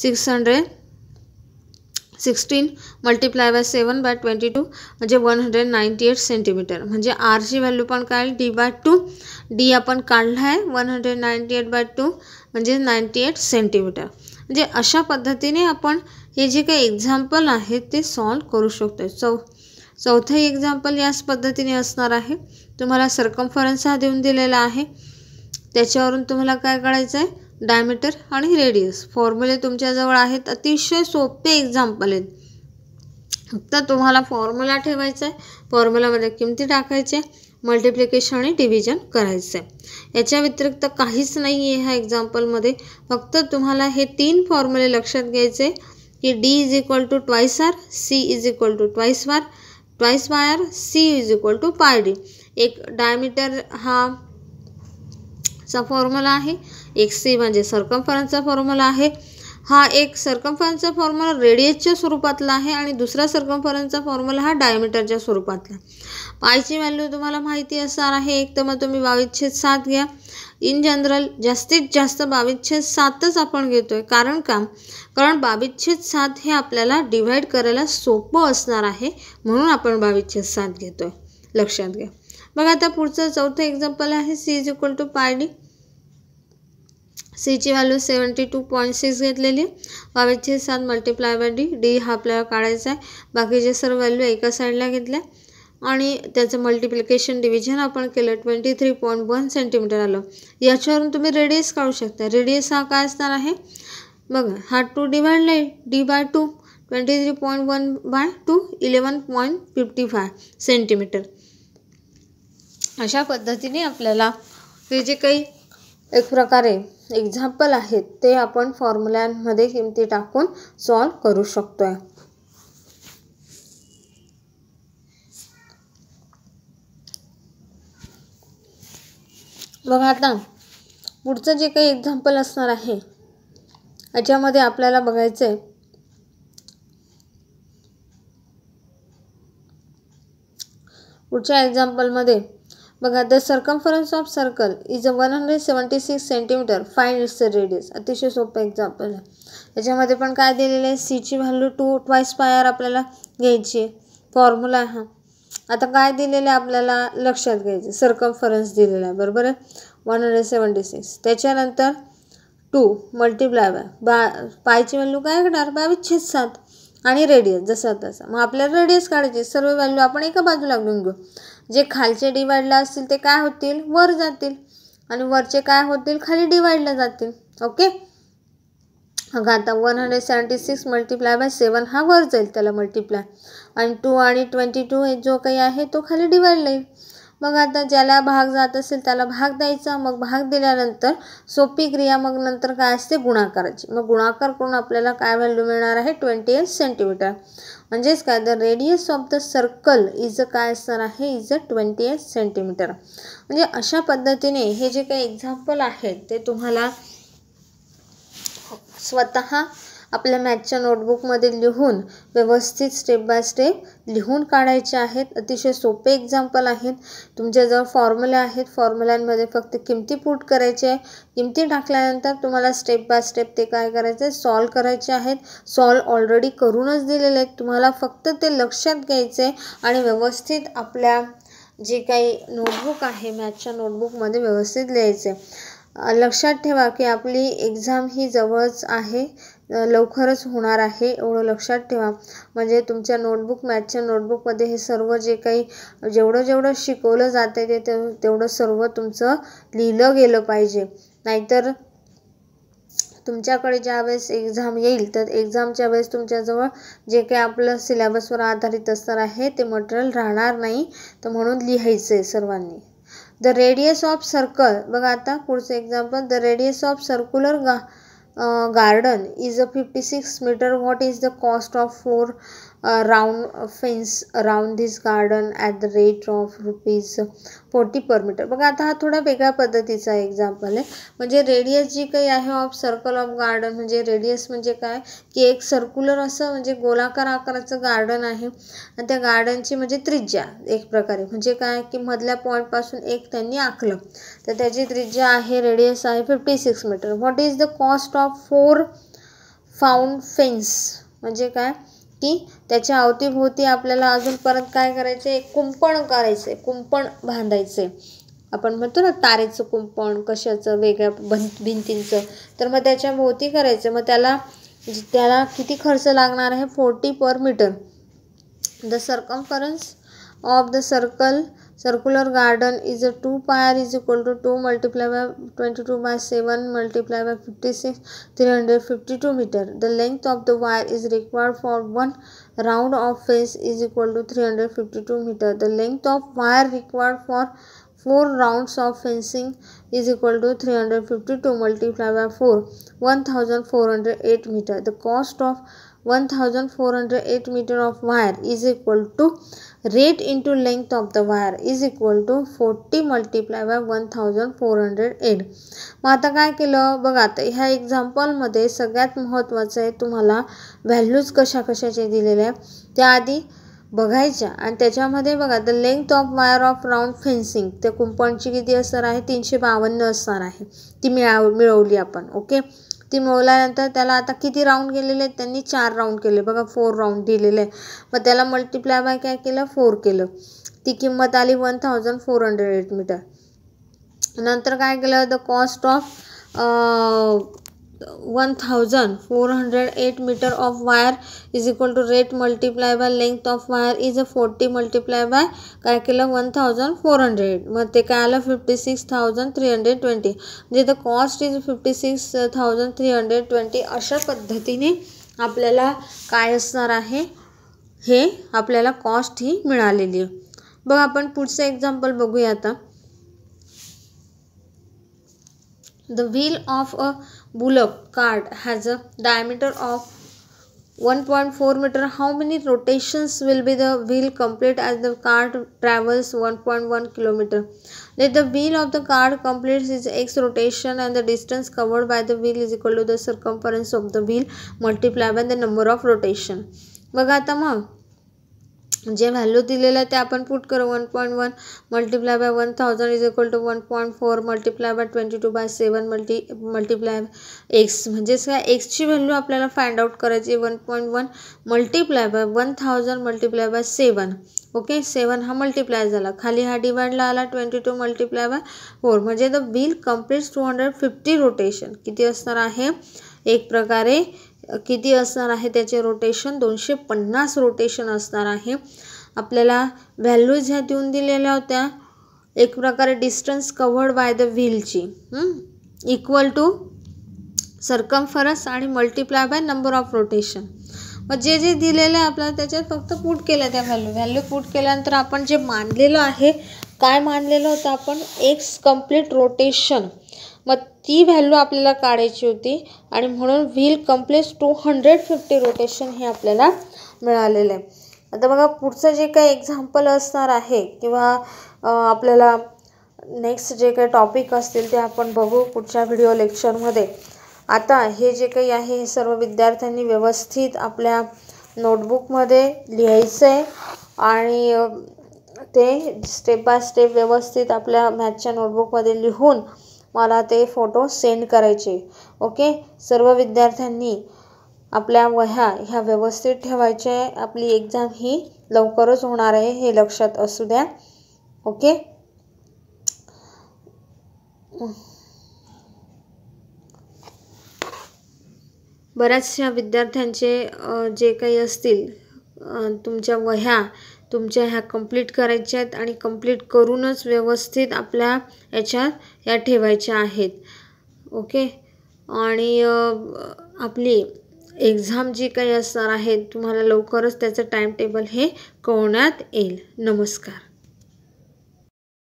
Six hundred sixteen multiply by seven by twenty two म्हणजे one hundred ninety eight centimetre म्हणजे आरची value पण काय डी बाय टू डी आपण काढला आहे one hundred ninety eight by two म्हणजे नाईंटी एट सेंटीमीटर म्हणजे अशा पद्धतीने आपण हे जे काही एक्झाम्पल आहे ते सॉल्व करू शकतो चौ चौथं एक्झाम्पल याच पद्धतीने असणार आहे तुम्हाला सर्कम्फरन्स हा देऊन दिलेला आहे त्याच्यावरून तुम्हाला काय करायचं आहे डायमीटर आणि रेडियस फॉर्म्युले तुमच्याजवळ आहेत अतिशय सोपे एक्झाम्पल आहेत फक्त तुम्हाला फॉर्म्युला ठेवायचा आहे फॉर्म्युलामध्ये किमती टाकायचे मल्टिप्लिकेशन आणि डिव्हिजन करायचं आहे याच्या व्यतिरिक्त काहीच नाही आहे ह्या एक्झाम्पलमध्ये फक्त तुम्हाला हे तीन फॉर्म्युले लक्षात घ्यायचे की D is equal to twice R C is equal to twice वार twice pi R C is equal to pi D एक डायमीटर हा चा फॉर्म्युला आहे एक्स सी म्हणजे सरकमफरन्सचा फॉर्म्युला आहे हा एक सरकमफरन्सचा फॉर्म्युला रेडियसच्या स्वरूपातला आहे आणि दुसरा सरकमफरन्सचा फॉर्म्युला हा डायमीटरच्या स्वरूपातला पायची व्हॅल्यू तुम्हाला माहिती असणार आहे एक तर मग तुम्ही बावीसशे सात घ्या इन जनरल जास्तीत जास्त बावीसशे सातच आपण घेतो आहे कारण का कारण बावीसशे सात हे आपल्याला डिव्हाइड करायला सोपं असणार आहे म्हणून आपण बावीसशे सात घेतो आहे लक्षात घ्या बघा आता पुढचं चौथं एक्झाम्पल आहे C is equal to pi D सीची value seventy two point six घेतलेली वावेची सात मल्टिप्लाय बाय डी डी हा आपल्याला काढायचा आहे बाकीचे सर्व व्हॅल्यू एका साईडला घेतल्या आणि त्याचं मल्टिप्लिकेशन डिव्हिजन आपण केलं twenty three point one centimetre आलं याच्यावरून तुम्ही रेडियस काढू शकता रेडियस हा काय असणार आहे बघा हा टू डिवाइड नाही D by two twenty three point one by two eleven point fifty five centimetre अशा पद्धतीने आपल्याला हे जे काही एक प्रकारे एक्झाम्पल आहेत ते आपण फॉर्म्युल्यांमध्ये किमती टाकून सॉल्व करू शकतो आहे बघा आता पुढचं जे काही एक्झाम्पल असणार आहे याच्यामध्ये आपल्याला बघायचं आहे पुढच्या एक्झाम्पलमध्ये बघा the circumference of circle is a one hundred seventy six centimetre find its radius अतिशय सोपं एक्झाम्पल आहे त्याच्यामध्ये पण काय दिलेलं आहे सीची व्हॅल्यू टू ट्वाईस पायर आपल्याला घ्यायची आहे फॉर्म्युला हा आता काय दिलेलं आहे आपल्याला लक्षात घ्यायचं सर्कम्फरन्स दिलेला आहे बरोबर आहे वन हंड्रेड सेवन्टी सिक्स त्याच्यानंतर टू मल्टिप्लाय बाय बा पायची व्हॅल्यू काय करणार बावीस छेद सात आणि रेडियस जसा तसा मग आपल्याला रेडियस काढायचे सर्व व्हॅल्यू आपण एका बाजूला घेऊन घेऊ जे खालचे डिवाइडला असतील ते काय होतील वर जातील आणि वरचे काय होतील खाली डिवाइडला जातील ओके अगं आता one hundred seventy six multiply by seven हा वर जाईल त्याला मल्टिप्लाय आणि टू आणि ट्वेंटी टू जो काही आहे तो खाली डिवाइडला येईल मग आता ज्याला भाग जात असेल त्याला भाग द्यायचा मग भाग दिल्यानंतर सोपी क्रिया मग नंतर काय असते गुणाकाराची मग गुणाकार करून आपल्याला काय व्हॅल्यू मिळणार आहे ट्वेंटी एट सेंटीमीटर म्हणजेच काय the radius of the circle is a काय असणार आहे is a twenty eight centimetre म्हणजे अशा पद्धतीने हे जे काही एक्झाम्पल आहेत ते तुम्हाला स्वतः आपल्या मॅथच्या नोटबुकमध्ये लिहून व्यवस्थित स्टेप बाय स्टेप लिहून काढायचे आहेत अतिशय सोपे एक्झाम्पल आहेत तुमच्याजवळ फॉर्म्युले आहेत फॉर्म्युल्यांमध्ये फक्त किमती पुट करायचे आहे किमती टाकल्यानंतर तुम्हाला स्टेप बाय स्टेप ते काय करायचं आहे सॉल्व करायचे आहेत सॉल्व ऑलरेडी करूनच दिलेले आहेत तुम्हाला फक्त ते लक्षात घ्यायचे आहे आणि व्यवस्थित आपल्या जे काही नोटबुक आहे मॅथच्या नोटबुकमध्ये व्यवस्थित लिहायचे आहे लक्षात ठेवा की आपली एक्झाम ही जवळच आहे लवकरच होणार आहे एवढं लक्षात ठेवा म्हणजे तुमच्या नोटबुक मॅथच्या नोटबुकमध्ये हे सर्व जे काही जेवढं जेवढं शिकवलं जाते ते तेवढं सर्व तुमचं लिहिलं गेलं पाहिजे नाहीतर तुमच्याकडे ज्या वेळेस एक्झाम येईल तर एक्झामच्या वेळेस तुमच्याजवळ जे काही आपलं सिलेबसवर आधारित असणार आहे ते मटेरियल राहणार नाही तर म्हणून लिहायचं आहे सर्वांनी द रेडियस ऑफ सर्कल बघा आता पुढचं example the radius of circular गा uh, garden is a 56 meter what is the cost of 4 round fence fence around garden at the rate of rupees forty per metre बघा आता हा थोडा वेगळ्या पद्धतीचा एक्झाम्पल आहे म्हणजे रेडियस जी काही आहे ऑफ सर्कल ऑफ गार्डन म्हणजे रेडियस म्हणजे काय की एक सर्क्युलर असं म्हणजे गोलाकार आकाराचं गार्डन आहे आणि त्या गार्डनची म्हणजे त्रिज्या एक प्रकारे म्हणजे काय की मधल्या पॉईंटपासून एक त्यांनी आखलं तर त्याची त्रिज्या आहे रेडियस आहे fifty six metre what is the cost of four round fence म्हणजे काय की त्याच्या अवतीभोवती आपल्याला अजून परत काय करायचं आहे कुंपण करायचं आहे कुंपण बांधायचं आहे आपण म्हणतो ना तारेचं कुंपण कशाचं वेगळ्या भं भिंतींचं तर मग त्याच्या भोवती करायचं मग त्याला त्याला किती खर्च लागणार आहे forty per metre the circumference of the circle circular garden is a two pi is equal to 2 multiplied by 22 by 7 multiplied by 56 352 meter the length of the wire is required for one round of fence is equal to 352 meter the length of wire required for four rounds of fencing is equal to 352 multiplied by 4 1408 meter the cost of 1408 meter of wire is equal to rate length the wire is equal to forty multiply by one thousand four hundred eight मग आता काय केलं बघा आता ह्या एक्झाम्पलमध्ये सगळ्यात महत्त्वाचं आहे तुम्हाला व्हॅल्यूज कशा कशाचे दिलेल्या त्याआधी बघायच्या आणि त्याच्यामध्ये बघा the length of wire of round fencing ते कुंपणची किती असणार आहे तीनशे बावन्न असणार आहे ती मिळाव मिळवली आपण ओके ती मोवल्यानंतर त्याला आता किती राऊंड केलेले आहेत त्यांनी चार राऊंड केले बघा फोर राऊंड दिलेले आहे मग त्याला मल्टिप्लाय बाय काय केलं फोर केलं ती किंमत आली one thousand four hundred eight metre नंतर काय केलं the cost of one thousand four hundred eight metre of wire is equal to rate multiply by length of wire is a forty multiply by काय केलं one thousand four hundred मग ते काय आलं fifty six thousand three hundred twenty म्हणजे the cost is fifty six thousand three hundred twenty अशा पद्धतीने आपल्याला काय असणार आहे हे आपल्याला कॉस्ट ही मिळालेली आहे बघ आपण पुढचं एक्झाम्पल बघूया आता The wheel of a bullock cart has a diameter of 1.4 meter. How many rotations will be the wheel complete as the cart travels 1.1 kilometer? Let the wheel of the cart completes its x rotation and the distance covered by the wheel is equal to the circumference of the wheel multiplied by the number of rotation. बघा आता मग जे value दिलेलं आहे ते आपण put करू one point one multiply by one thousand is equal to one point four multiply by twenty two by seven multi multiply X म्हणजेच काय एक्सची व्हॅल्यू आपल्याला फाइंड आउट करायची one point one multiply by one thousand multiply by seven okay seven हा multiply झाला खाली हा डिवाइडला आला twenty two multiply by four म्हणजे the wheel completes two hundred fifty rotation किती असणार आहे एक प्रकारे किती असणार आहे त्याचे रोटेशन दोनशे पन्नास रोटेशन असणार आहे आपल्याला व्हॅल्यूज ह्या देऊन दिलेल्या होत्या एक प्रकारे डिस्टन्स कव्हर्ड बाय द व्हीलची इक्वल टू फरस आणि multiply by number of rotation मग जे जे दिलेलं आहे आपल्याला त्याच्यात फक्त पुट केलं त्या व्हॅल्यू व्हॅल्यू पुट केल्यानंतर आपण जे मानलेलं आहे काय मानलेलं होतं आपण एक्स कम्प्लीट रोटेशन मग ती व्हॅल्यू आपल्याला काढायची होती आणि म्हणून wheel completes two hundred fifty rotation हे आपल्याला मिळालेलं आहे आता बघा पुढचं जे काही एक्झाम्पल असणार आहे किंवा आपल्याला नेक्स्ट जे काही टॉपिक असतील ते आपण बघू पुढच्या व्हिडिओ लेक्चरमध्ये आता हे जे काही आहे हे सर्व विद्यार्थ्यांनी व्यवस्थित आपल्या नोटबुकमध्ये लिहायचं आहे आणि ते स्टेप बाय स्टेप व्यवस्थित आपल्या मॅथच्या नोटबुकमध्ये लिहून मला ते फोटो सेंड करायचे ओके सर्व विद्यार्थ्यांनी आपल्या वह्या ह्या व्यवस्थित ठेवायचे आहे आपली एक्झाम ही लवकरच होणार आहे हे लक्षात असू द्या ओके बऱ्याचशा विद्यार्थ्यांचे जे काही असतील तुमच्या वह्या तुमच्या ह्या कंप्लीट करायच्या आहेत आणि कंप्लीट करूनच व्यवस्थित आपल्या याच्यात या ठेवायच्या आहेत ओके आणि आपली एक्झाम जी काही असणार आहे तुम्हाला लवकरच त्याचं टाईमटेबल हे कळवण्यात येईल नमस्कार